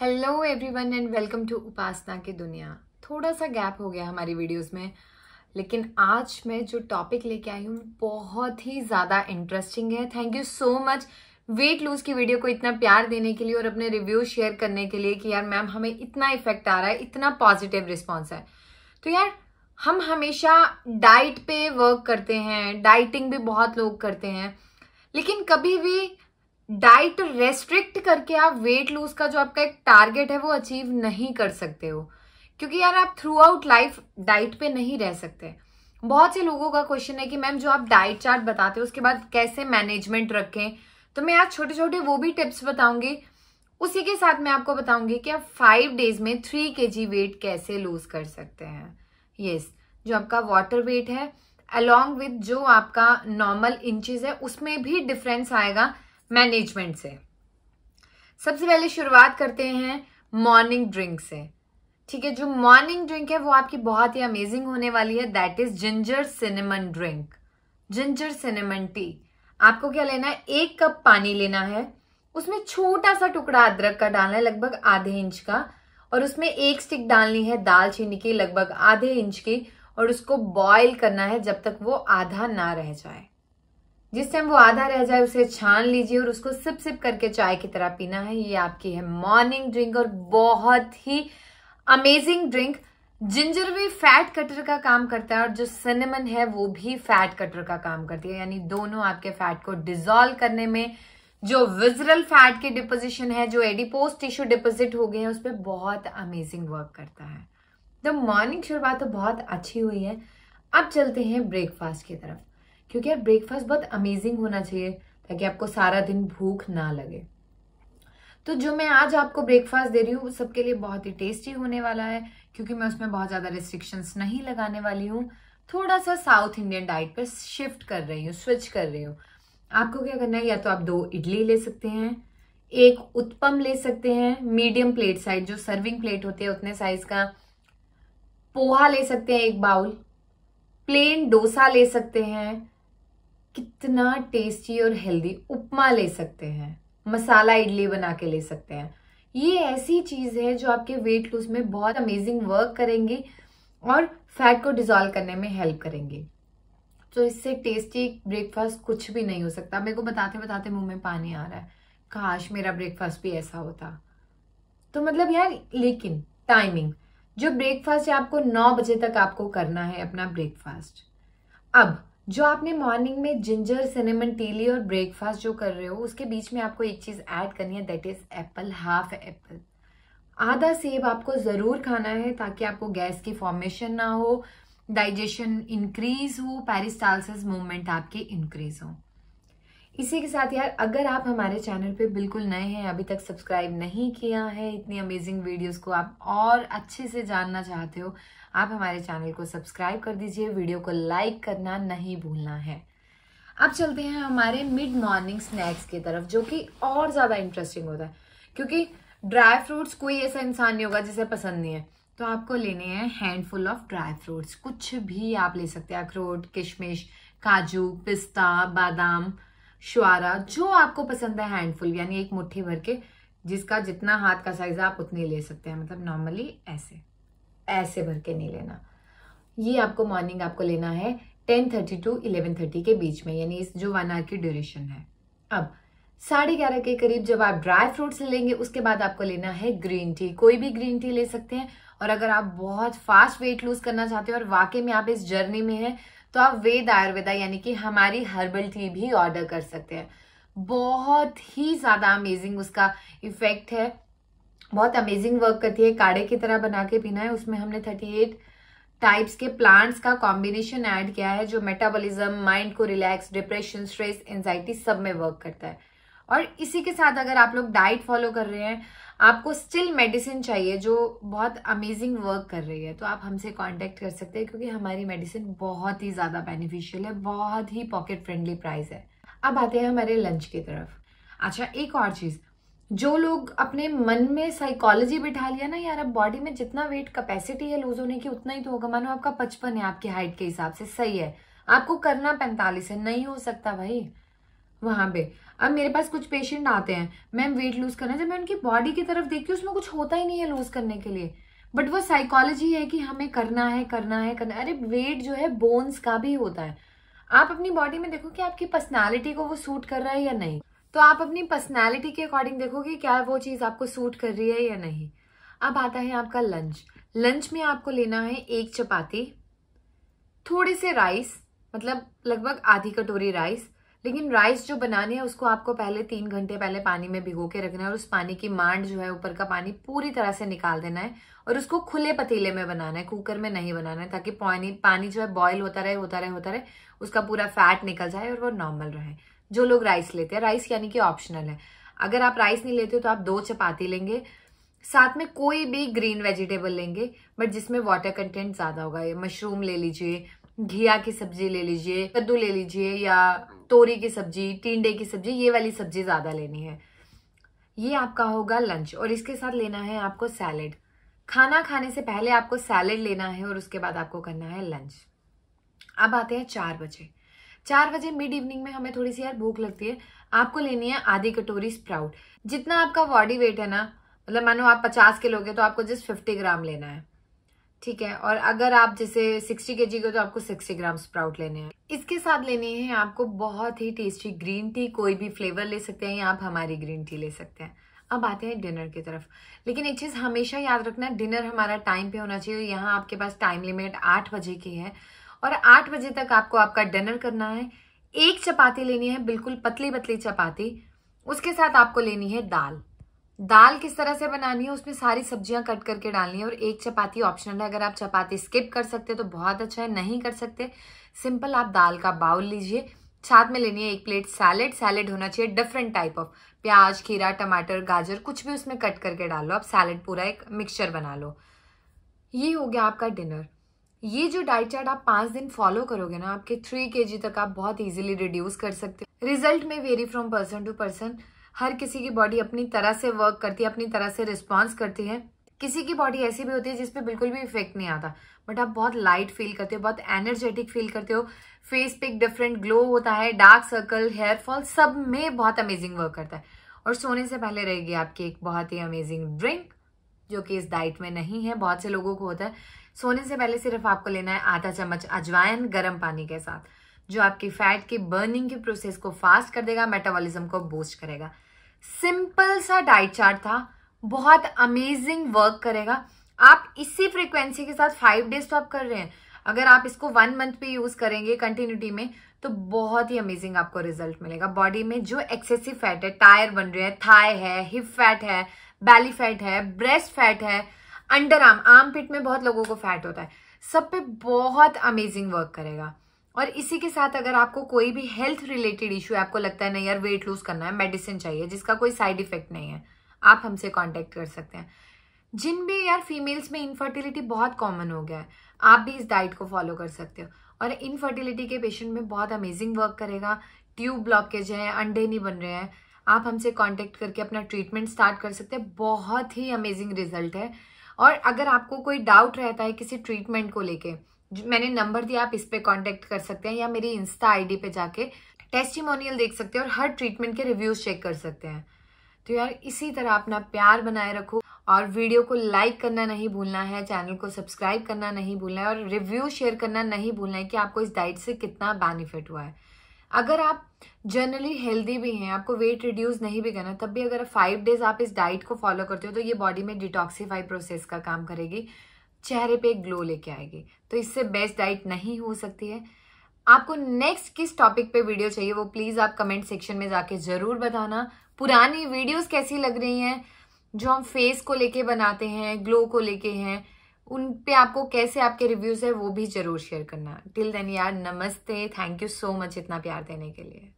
hello everyone and welcome to Upasana की दुनिया थोड़ा सा गैप हो गया हमारी वीडियोस में लेकिन आज मैं जो टॉपिक लेके आई हूँ बहुत ही ज़्यादा इंटरेस्टिंग है thank you so much weight loss की वीडियो को इतना प्यार देने के लिए और अपने रिव्यू शेयर करने के लिए कि यार मैम हमें इतना इफेक्ट आ रहा है इतना पॉजिटिव रिस्पॉन्स है तो यार हम हमेशा डाइट पे वर्क करते हैं डाइटिंग भी बहुत लोग करते हैं लेकिन कभी भी डाइट रेस्ट्रिक्ट करके आप वेट लूज का जो आपका एक टारगेट है वो अचीव नहीं कर सकते हो क्योंकि यार आप थ्रू आउट लाइफ डाइट पे नहीं रह सकते बहुत से लोगों का क्वेश्चन है कि मैम जो आप डाइट चार्ट बताते हो उसके बाद कैसे मैनेजमेंट रखें तो मैं आज छोटे छोटे वो भी टिप्स बताऊंगी उसी के साथ मैं आपको बताऊंगी कि आप फाइव डेज में थ्री के जी वेट कैसे लूज कर सकते हैं यस yes, जो आपका वाटर वेट है अलॉन्ग विथ जो आपका नॉर्मल इंचज है उसमें भी डिफरेंस आएगा मैनेजमेंट से सबसे पहले शुरुआत करते हैं मॉर्निंग ड्रिंक से ठीक है जो मॉर्निंग ड्रिंक है वो आपकी बहुत ही अमेजिंग होने वाली है that is ginger cinnamon drink ginger cinnamon tea आपको क्या लेना है एक कप पानी लेना है उसमें छोटा सा टुकड़ा अदरक का डालना है लगभग आधे इंच का और उसमें एक स्टिक डालनी है दालचीनी की लगभग आधे इंच की और उसको बॉईल करना है जब तक वो आधा ना रह जाए जिस टाइम वो आधा रह जाए उसे छान लीजिए और उसको सिप सिप करके चाय की तरह पीना है ये आपकी है मॉर्निंग ड्रिंक और बहुत ही अमेजिंग ड्रिंक जिंजर भी फैट कटर का काम करता है और जो सिनेमन है वो भी फैट कटर का काम करती है यानी दोनों आपके फैट को डिजोल्व करने में जो विजरल फैट की डिपोजिशन है जो एडिपोज टिश्यू डिपोजिट हो गए हैं उस पर बहुत अमेजिंग वर्क करता है तो मॉर्निंग शुरुआत तो बहुत अच्छी हुई है अब चलते हैं ब्रेकफास्ट की तरफ क्योंकि यार ब्रेकफास्ट बहुत अमेजिंग होना चाहिए ताकि आपको सारा दिन भूख ना लगे तो जो मैं आज आपको ब्रेकफास्ट दे रही हूँ सबके लिए बहुत ही टेस्टी होने वाला है क्योंकि मैं उसमें बहुत ज़्यादा रिस्ट्रिक्शंस नहीं लगाने वाली हूँ थोड़ा सा साउथ इंडियन डाइट पर शिफ्ट कर रही हूँ स्विच कर रही हूँ आपको क्या करना है या तो आप दो इडली ले सकते हैं एक उत्पम ले सकते हैं मीडियम प्लेट साइज जो सर्विंग प्लेट होती है उतने साइज का पोहा ले सकते हैं एक बाउल प्लेन डोसा ले सकते हैं कितना टेस्टी और हेल्दी उपमा ले सकते हैं मसाला इडली बना के ले सकते हैं ये ऐसी चीज़ है जो आपके वेट लूज में बहुत अमेजिंग वर्क करेंगे और फैट को डिजोल्व करने में हेल्प करेंगे तो इससे टेस्टी ब्रेकफास्ट कुछ भी नहीं हो सकता मेरे को बताते बताते मुंह में पानी आ रहा है काश मेरा ब्रेकफास्ट भी ऐसा होता तो मतलब यार लेकिन टाइमिंग जो ब्रेकफास्ट है आपको नौ बजे तक आपको करना है अपना ब्रेकफास्ट अब जो आपने मॉर्निंग में जिंजर सिनेमन टीली और ब्रेकफास्ट जो कर रहे हो उसके बीच में आपको एक चीज़ ऐड करनी है that is apple half apple आधा सेब आपको ज़रूर खाना है ताकि आपको गैस की फॉर्मेशन ना हो डाइजेशन इंक्रीज हो पेरिस्टालसिस मूवमेंट आपके इंक्रीज हो इसी के साथ यार अगर आप हमारे चैनल पे बिल्कुल नए हैं अभी तक सब्सक्राइब नहीं किया है इतनी अमेजिंग वीडियोस को आप और अच्छे से जानना चाहते हो आप हमारे चैनल को सब्सक्राइब कर दीजिए वीडियो को लाइक करना नहीं भूलना है अब चलते हैं हमारे मिड मॉर्निंग स्नैक्स की तरफ जो कि और ज़्यादा इंटरेस्टिंग होता है क्योंकि ड्राई फ्रूट्स कोई ऐसा इंसान नहीं होगा जिसे पसंद नहीं है तो आपको लेने हैं हैंडफुल ऑफ ड्राई फ्रूट्स कुछ भी आप ले सकते हैं अखरोट किशमिश काजू पिस्ता बादाम शुआरा जो आपको पसंद है हैंडफुल यानी एक मुट्ठी भर के जिसका जितना हाथ का साइज है आप उतनी ले सकते हैं मतलब नॉर्मली ऐसे ऐसे भर के नहीं लेना ये आपको मॉर्निंग आपको लेना है ten thirty to eleven thirty के बीच में यानी इस जो वन आवर की ड्यूरेशन है अब साढ़े ग्यारह के करीब जब आप ड्राई फ्रूट्स ले लेंगे उसके बाद आपको लेना है ग्रीन टी कोई भी ग्रीन टी ले सकते हैं और अगर आप बहुत फास्ट वेट लूज करना चाहते हो और वाकई में आप इस जर्नी में हैं तो आप वेद आयुर्वेदा यानी कि हमारी हर्बल टी भी ऑर्डर कर सकते हैं बहुत ही ज़्यादा अमेजिंग उसका इफेक्ट है बहुत अमेजिंग वर्क करती है काढ़े की तरह बना के पीना है उसमें हमने थर्टी एट टाइप्स के प्लांट्स का कॉम्बिनेशन ऐड किया है जो मेटाबॉलिज्म माइंड को रिलैक्स डिप्रेशन स्ट्रेस एंजाइटी सब में वर्क करता है और इसी के साथ अगर आप लोग डाइट फॉलो कर रहे हैं आपको स्टिल मेडिसिन चाहिए जो बहुत अमेजिंग वर्क कर रही है तो आप हमसे कॉन्टेक्ट कर सकते हैं क्योंकि हमारी मेडिसिन बहुत ही ज़्यादा बेनिफिशियल है बहुत ही पॉकेट फ्रेंडली प्राइस है अब आते हैं हमारे लंच की तरफ अच्छा एक और चीज़ जो लोग अपने मन में साइकोलॉजी बिठा लिया ना यार अब बॉडी में जितना वेट कैपेसिटी है लूज होने की उतना ही तो होगा मानो आपका पचपन है आपकी हाइट के हिसाब से सही है आपको करना पैंतालीस है नहीं हो सकता भाई वहां पे अब मेरे पास कुछ पेशेंट आते हैं मैम वेट लूज करना जब मैं उनकी बॉडी की तरफ देखती हूँ उसमें कुछ होता ही नहीं है लूज करने के लिए बट वो साइकोलॉजी है कि हमें करना है करना है करना अरे वेट जो है बोन्स का भी होता है आप अपनी बॉडी में देखो कि आपकी पर्सनैलिटी को वो सूट कर रहा है या नहीं तो आप अपनी पर्सनैलिटी के अकॉर्डिंग देखोगे क्या वो चीज़ आपको सूट कर रही है या नहीं अब आता है आपका लंच लंच में आपको लेना है एक चपाती थोड़े से राइस मतलब लगभग आधी कटोरी राइस लेकिन राइस जो बनाने है उसको आपको पहले तीन घंटे पहले पानी में भिगो के रखना है और उस पानी की मांड जो है ऊपर का पानी पूरी तरह से निकाल देना है और उसको खुले पतीले में बनाना है कुकर में नहीं बनाना है ताकि पानी पानी जो है बॉयल होता रहे होता रहे होता रहे उसका पूरा फैट निकल जाए और वो नॉर्मल रहे जो लोग राइस लेते हैं राइस यानी कि ऑप्शनल है अगर आप राइस नहीं लेते हो तो आप दो चपाती लेंगे साथ में कोई भी ग्रीन वेजिटेबल लेंगे बट जिसमें वाटर कंटेंट ज़्यादा होगा ये मशरूम ले लीजिए घिया की सब्जी ले लीजिए कद्दू ले लीजिए या तोरी की सब्जी टिंडे की सब्जी ये वाली सब्जी ज़्यादा लेनी है ये आपका होगा लंच और इसके साथ लेना है आपको सैलेड खाना खाने से पहले आपको सैलेड लेना है और उसके बाद आपको करना है लंच अब आते हैं चार बजे चार बजे मिड इवनिंग में हमें थोड़ी सी यार भूख लगती है आपको लेनी है आधी कटोरी स्प्राउट जितना आपका बॉडी वेट है ना मतलब मानो आप पचास के लोगे तो आपको जस्ट फिफ्टी ग्राम लेना है ठीक है और अगर आप जैसे सिक्सटी के जी के तो आपको सिक्सटी ग्राम स्प्राउट लेने हैं इसके साथ लेनी है आपको बहुत ही टेस्टी ग्रीन टी कोई भी फ्लेवर ले सकते हैं या आप हमारी ग्रीन टी ले सकते हैं अब आते हैं डिनर की तरफ लेकिन एक चीज़ हमेशा याद रखना डिनर हमारा टाइम पे होना चाहिए यहाँ आपके पास टाइम लिमिट आठ बजे की है और आठ बजे तक आपको आपका डिनर करना है एक चपाती लेनी है बिल्कुल पतली पतली चपाती उसके साथ आपको लेनी है दाल दाल किस तरह से बनानी है उसमें सारी सब्जियां कट करके डालनी है और एक चपाती ऑप्शनल है अगर आप चपाती स्किप कर सकते तो बहुत अच्छा है नहीं कर सकते सिंपल आप दाल का बाउल लीजिए साथ में लेनी है एक प्लेट सैलेड सैलेड होना चाहिए डिफरेंट टाइप ऑफ प्याज खीरा टमाटर गाजर कुछ भी उसमें कट करके डाल लो आप सैलेड पूरा एक मिक्सचर बना लो ये हो गया आपका डिनर ये जो डाइट चार्ट आप पाँच दिन फॉलो करोगे ना आपके थ्री के तक आप बहुत इजीली रिड्यूस कर सकते हो रिजल्ट में vary from person to person हर किसी की बॉडी अपनी तरह से वर्क करती है अपनी तरह से रिस्पॉन्स करती है किसी की बॉडी ऐसी भी होती है जिसपे बिल्कुल भी इफेक्ट नहीं आता बट आप बहुत लाइट फील करते हो बहुत एनर्जेटिक फील करते हो फेस पे एक डिफरेंट ग्लो होता है डार्क सर्कल हेयर फॉल सब में बहुत अमेजिंग वर्क करता है और सोने से पहले रहेगी आपकी एक बहुत ही अमेजिंग ड्रिंक जो कि इस डाइट में नहीं है बहुत से लोगों को होता है सोने से पहले सिर्फ आपको लेना है आधा चम्मच अजवाइन गर्म पानी के साथ जो आपकी फैट की बर्निंग की प्रोसेस को फास्ट कर देगा मेटाबॉलिज्म को बूस्ट करेगा सिंपल सा डाइट चार्ट था बहुत अमेजिंग वर्क करेगा आप इसी फ्रीक्वेंसी के साथ फाइव डेज तो आप कर रहे हैं अगर आप इसको वन मंथ पे यूज करेंगे कंटिन्यूटी में तो बहुत ही अमेजिंग आपको रिजल्ट मिलेगा बॉडी में जो एक्सेसिव फैट है टायर बन रहे हैं थाय है हिप फैट है बैली फैट है ब्रेस्ट फैट है अंडर आर्म आर्म पिट में बहुत लोगों को फैट होता है सब पे बहुत अमेजिंग वर्क करेगा और इसी के साथ अगर आपको कोई भी हेल्थ रिलेटेड इशू है आपको लगता है नहीं यार वेट लूज करना है मेडिसिन चाहिए जिसका कोई साइड इफेक्ट नहीं है आप हमसे कांटेक्ट कर सकते हैं जिन भी यार फीमेल्स में इनफर्टिलिटी बहुत कॉमन हो गया है आप भी इस डाइट को फॉलो कर सकते हो और इनफर्टिलिटी के पेशेंट में बहुत अमेजिंग वर्क करेगा ट्यूब ब्लॉकेज है अंडे नहीं बन रहे हैं आप हमसे कांटेक्ट करके अपना ट्रीटमेंट स्टार्ट कर सकते हैं बहुत ही अमेजिंग रिजल्ट है और अगर आपको कोई डाउट रहता है किसी ट्रीटमेंट को लेके मैंने नंबर दिया आप इस पर कॉन्टेक्ट कर सकते हैं या मेरी इंस्टा डी पर जाके टेस्टिमोनियल देख सकते हैं और हर ट्रीटमेंट के रिव्यूज चेक कर सकते हैं तो यार इसी तरह अपना प्यार बनाए रखो और वीडियो को लाइक करना नहीं भूलना है चैनल को सब्सक्राइब करना नहीं भूलना है और रिव्यू शेयर करना नहीं भूलना है कि आपको इस डाइट से कितना बेनिफिट हुआ है अगर आप जनरली हेल्दी भी हैं आपको वेट रिड्यूस नहीं भी करना तब भी अगर फाइव डेज आप इस डाइट को फॉलो करते हो तो ये बॉडी में डिटॉक्सीफाई प्रोसेस का काम करेगी चेहरे पे एक ग्लो लेके आएगी तो इससे बेस्ट डाइट नहीं हो सकती है आपको नेक्स्ट किस टॉपिक पे वीडियो चाहिए वो प्लीज़ आप कमेंट सेक्शन में जाके ज़रूर बताना पुरानी वीडियोस कैसी लग रही हैं जो हम फेस को लेके बनाते हैं ग्लो को लेके हैं उन पे आपको कैसे आपके रिव्यूज़ है वो भी ज़रूर शेयर करना टिल देन यार नमस्ते थैंक यू सो मच इतना प्यार देने के लिए